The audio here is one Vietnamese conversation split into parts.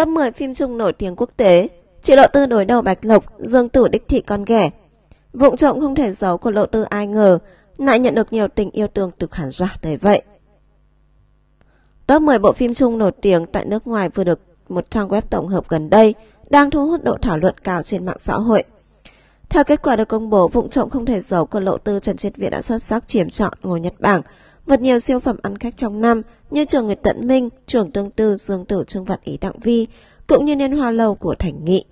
Top 10 phim chung nổi tiếng quốc tế Chị Lộ Tư đối đầu Bạch Lộc Dương Tử đích thị con ghẻ Vụng trộm không thể giấu của Lộ Tư ai ngờ Lại nhận được nhiều tình yêu thương từ khán giả đấy vậy Top 10 bộ phim chung nổi tiếng tại nước ngoài vừa được một trang web tổng hợp gần đây đang thu hút độ thảo luận cao trên mạng xã hội. Theo kết quả được công bố, vụng trộm không thể giấu của lộ tư Trần Triết Việt đã xuất sắc chiếm chọn ngôi nhất bảng Vật nhiều siêu phẩm ăn khách trong năm như trường Nguyệt Tận Minh, trường Tương Tư, Dương Tử Trương Vạn Ý Đặng Vi, cũng như Niên Hoa Lầu của Thành Nghị.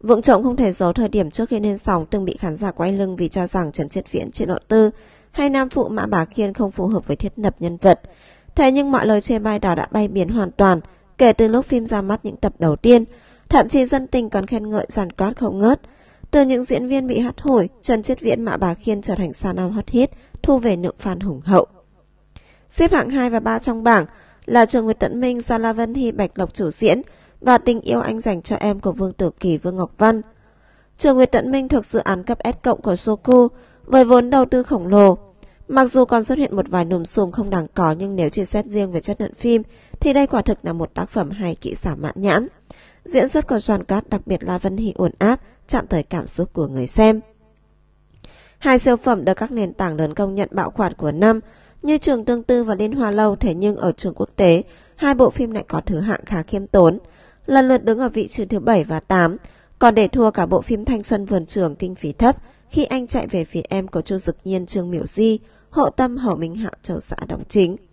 Vượng Trọng không thể giấu thời điểm trước khi lên sóng từng bị khán giả quay lưng vì cho rằng Trần Triết Viễn triệu lộ tư hay nam phụ Mã Bá Kiên không phù hợp với thiết lập nhân vật. Thế nhưng mọi lời chê bai đó đã bay biến hoàn toàn kể từ lúc phim ra mắt những tập đầu tiên. Thậm chí dân tình còn khen ngợi giàn quát không ngớt. Từ những diễn viên bị hát hủi, Trần Chiết Viễn Mạ Bà Khiên trở thành sao nam hot hit, thu về lượng fan hùng hậu. Xếp hạng 2 và 3 trong bảng là Trường Nguyệt Tận Minh, Sa La Vân Hy Bạch Lộc chủ diễn và Tình yêu anh dành cho em của Vương Tử Kỳ Vương Ngọc Văn. Trường Nguyệt Tận Minh thuộc dự án cấp S cộng của Soku với vốn đầu tư khổng lồ. Mặc dù còn xuất hiện một vài nùm xùm không đáng có nhưng nếu chỉ xét riêng về chất lượng phim thì đây quả thực là một tác phẩm hay kỹ xảo mãn nhãn. Diễn xuất của John Cott đặc biệt là Vân Hy ổn áp, chạm tới cảm xúc của người xem. Hai siêu phẩm được các nền tảng lớn công nhận bạo khoản của năm, như trường tương tư và Liên Hoa Lâu thế nhưng ở trường quốc tế, hai bộ phim lại có thứ hạng khá khiêm tốn, lần lượt đứng ở vị trí thứ 7 và 8, còn để thua cả bộ phim Thanh Xuân Vườn Trường kinh phí thấp khi anh chạy về phía em của Chu Dực Nhiên Trương Miểu Di, Hậu Tâm Hậu Minh Hạo Châu Xã đóng chính.